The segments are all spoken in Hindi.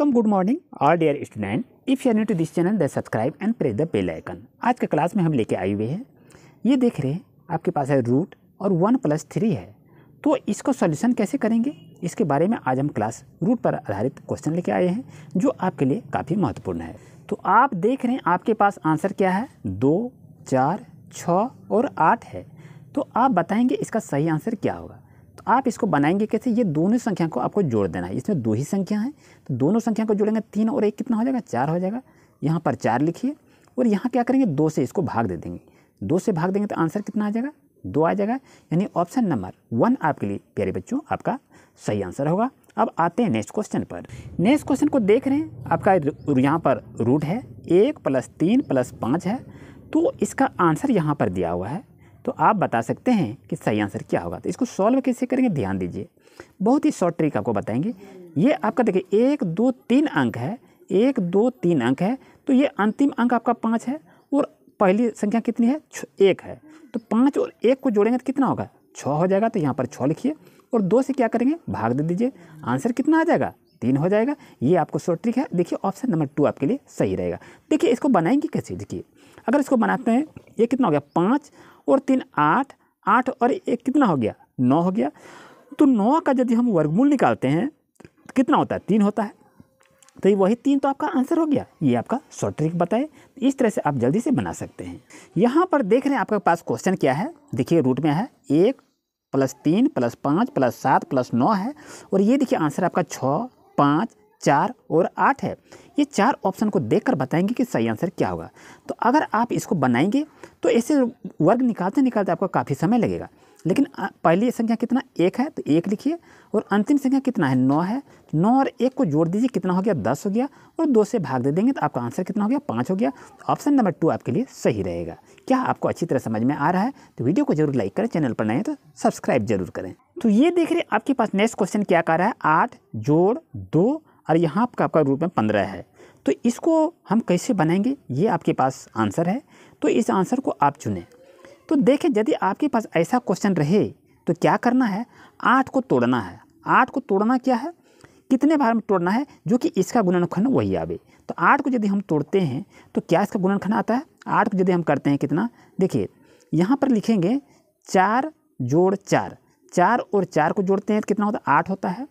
welcome good morning all dear student if you new to this channel the subscribe and press the bell icon आज के क्लास में हम लेके आए हुए हैं ये देख रहे हैं आपके पास है रूट और वन प्लस थ्री है तो इसको सॉल्यूशन कैसे करेंगे इसके बारे में आज हम क्लास रूट पर आधारित क्वेश्चन लेके आए हैं जो आपके लिए काफ़ी महत्वपूर्ण है तो आप देख रहे हैं आपके पास आंसर क्या है दो चार छः और आठ है तो आप बताएंगे इसका सही आंसर क्या होगा तो आप इसको बनाएंगे कैसे ये दोनों संख्या को आपको जोड़ देना है इसमें दो ही संख्या है तो दोनों संख्या को जोड़ेंगे तीन और एक कितना हो जाएगा चार हो जाएगा यहाँ पर चार लिखिए और यहाँ क्या करेंगे दो से इसको भाग दे देंगे दो से भाग देंगे तो आंसर कितना आ जाएगा दो आ जाएगा यानी ऑप्शन नंबर वन आपके लिए प्यारे बच्चों आपका सही आंसर होगा अब आते हैं नेक्स्ट क्वेश्चन पर नेक्स्ट क्वेश्चन को देख रहे हैं आपका यहाँ पर रूट है एक प्लस तीन प्लस पाँच है तो इसका आंसर यहाँ पर दिया हुआ है तो आप बता सकते हैं कि सही आंसर क्या होगा तो इसको सॉल्व कैसे करेंगे ध्यान दीजिए बहुत ही शॉर्ट ट्रिक आपको बताएंगे ये आपका देखिए एक दो तीन अंक है एक दो तीन अंक है तो ये अंतिम अंक आपका पाँच है और पहली संख्या कितनी है एक है तो पाँच और एक को जोड़ेंगे तो कितना होगा छः हो जाएगा तो यहाँ पर छः लिखिए और दो से क्या करेंगे भाग दे दीजिए आंसर कितना आ जाएगा तीन हो जाएगा ये आपको शॉर्ट ट्रिक है देखिए ऑप्शन नंबर टू आपके लिए सही रहेगा देखिए इसको बनाएंगे कैसे देखिए अगर इसको बनाते हैं ये कितना हो गया पाँच और तीन आठ आठ और एक कितना हो गया नौ हो गया तो नौ का यदि हम वर्गमूल निकालते हैं तो कितना होता है तीन होता है तो ये वही तीन तो आपका आंसर हो गया ये आपका शॉर्ट ट्रिक बताए इस तरह से आप जल्दी से बना सकते हैं यहाँ पर देख रहे हैं आपके पास क्वेश्चन क्या है देखिए रूट में है एक प्लस तीन प्लस पाँच प्लस सात प्लस नौ है और ये देखिए आंसर आपका छः पाँच चार और आठ है ये चार ऑप्शन को देखकर बताएंगे कि सही आंसर क्या होगा तो अगर आप इसको बनाएंगे तो ऐसे वर्ग निकालते निकालते आपको काफ़ी समय लगेगा लेकिन पहली संख्या कितना एक है तो एक लिखिए और अंतिम संख्या कितना है नौ है नौ और एक को जोड़ दीजिए कितना हो गया दस हो गया और दो से भाग दे देंगे तो आपका आंसर कितना हो गया पाँच हो गया तो ऑप्शन नंबर टू आपके लिए सही रहेगा क्या आपको अच्छी तरह समझ में आ रहा है तो वीडियो को जरूर लाइक करें चैनल पर नए तो सब्सक्राइब जरूर करें तो ये देख रहे आपके पास नेक्स्ट क्वेश्चन क्या कर रहा है आठ जोड़ दो और यहाँ आपका आपका रूट में पंद्रह है तो इसको हम कैसे बनाएंगे ये आपके पास आंसर है तो इस आंसर को आप चुनें तो देखें यदि आपके पास ऐसा क्वेश्चन रहे तो क्या करना है आठ को तोड़ना है आठ को तोड़ना क्या है कितने बार में तोड़ना है जो कि इसका गुणनखंड वही आवे तो आठ को यदि हम तोड़ते हैं तो क्या इसका गुणनखंड आता है आठ को यदि हम करते हैं कितना देखिए यहाँ पर लिखेंगे चार जोड़ चार चार और चार को जोड़ते हैं तो कितना होता है आठ होता है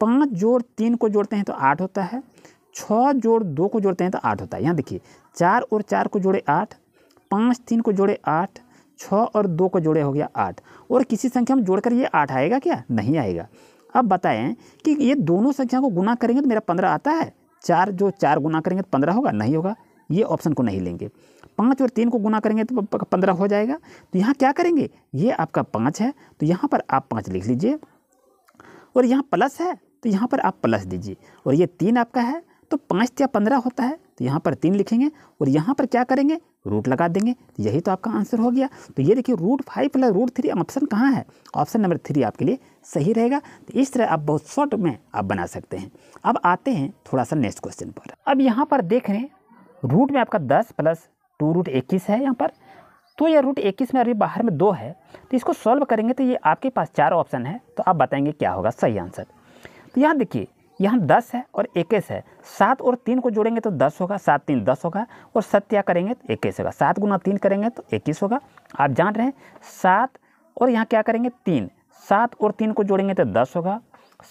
पाँच जोड़ तीन को जोड़ते हैं तो आठ होता है छः जोड़ दो को जोड़ते हैं तो आठ होता है यहाँ देखिए चार और चार को जोड़े आठ पाँच तीन को जोड़े आठ छः और दो को जोड़े हो गया आठ और किसी संख्या में जोड़कर ये आठ आएगा क्या नहीं आएगा अब बताएं कि ये दोनों संख्या को गुना करेंगे तो मेरा पंद्रह आता है चार जो चार गुना करेंगे तो पंद्रह होगा नहीं होगा ये ऑप्शन को नहीं लेंगे पाँच और तीन को गुना करेंगे तो पंद्रह हो जाएगा तो यहाँ क्या करेंगे ये आपका पाँच है तो यहाँ पर आप पाँच लिख लीजिए और यहाँ प्लस है तो यहाँ पर आप प्लस दीजिए और ये तीन आपका है तो पाँच या पंद्रह होता है तो यहाँ पर तीन लिखेंगे और यहाँ पर क्या करेंगे रूट लगा देंगे यही तो आपका आंसर हो गया तो ये देखिए root five plus root three option कहाँ है ऑप्शन नंबर थ्री आपके लिए सही रहेगा तो इस तरह आप बहुत शॉर्ट में आप बना सकते हैं अब आते हैं थोड़ा सा नेक्स्ट क्वेश्चन पर अब यहाँ पर देख रहे हैं रूट में आपका दस प्लस टू रूट इक्कीस है यहाँ पर तो ये रूट इक्कीस में अभी बाहर में दो है तो इसको सॉल्व करेंगे तो ये आपके पास चार ऑप्शन है तो आप बताएंगे क्या होगा सही आंसर तो यहाँ देखिए यहाँ दस है और इक्कीस है सात और तीन को जोड़ेंगे तो दस होगा सात तीन दस होगा और सत्या करेंगे तो इक्कीस होगा सात गुना तीन करेंगे तो इक्कीस होगा आप जान रहे हैं सात और यहाँ क्या करेंगे तीन सात और तीन को जोड़ेंगे तो दस होगा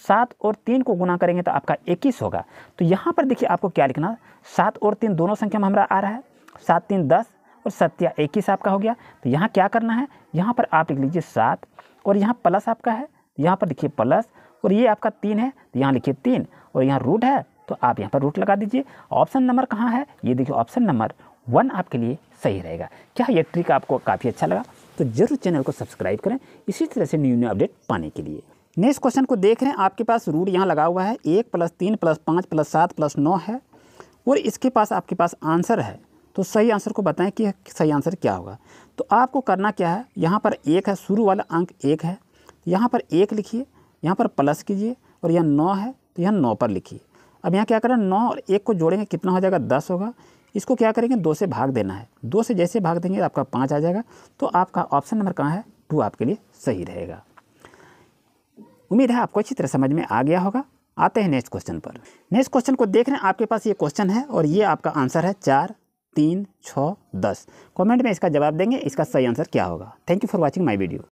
सात और तीन को गुना करेंगे तो आपका इक्कीस होगा तो यहाँ पर देखिए आपको क्या लिखना सात और तीन दोनों संख्या में हमारा आ रहा है सात तीन दस और सत्या इक्कीस आपका हो गया तो यहाँ क्या करना है यहाँ पर आप लिख लीजिए सात और यहाँ प्लस आपका है यहाँ पर लिखिए प्लस और ये आपका तीन है तो यहाँ लिखिए तीन और यहाँ रूट है तो आप यहाँ पर रूट लगा दीजिए ऑप्शन नंबर कहाँ है ये देखिए ऑप्शन नंबर वन आपके लिए सही रहेगा क्या ये ट्रिक आपको काफ़ी अच्छा लगा तो जरूर चैनल को सब्सक्राइब करें इसी तरह से न्यू न्यू अपडेट पाने के लिए नेक्स्ट क्वेश्चन को देख रहे हैं आपके पास रूट यहाँ लगा हुआ है एक प्लस तीन प्लस पाँच प्लस सात प्लस नौ है और इसके पास आपके पास आंसर है तो सही आंसर को बताएं कि सही आंसर क्या होगा तो आपको करना क्या है यहाँ पर एक है शुरू वाला अंक एक है यहाँ पर एक लिखिए यहाँ पर प्लस कीजिए और यहाँ नौ है तो यहाँ नौ पर लिखिए अब यहाँ क्या करें नौ और एक को जोड़ेंगे कितना हो जाएगा दस होगा इसको क्या करेंगे दो से भाग देना है दो से जैसे भाग देंगे आपका पाँच आ जाएगा तो आपका ऑप्शन नंबर कहाँ है टू आपके लिए सही रहेगा उम्मीद है आपको अच्छी तरह समझ में आ गया होगा आते हैं नेक्स्ट क्वेश्चन पर नेक्स्ट क्वेश्चन को देख रहे हैं आपके पास ये क्वेश्चन है और ये आपका आंसर है चार तीन छः दस कमेंट में इसका जवाब देंगे इसका सही आंसर क्या होगा thank you for watching my video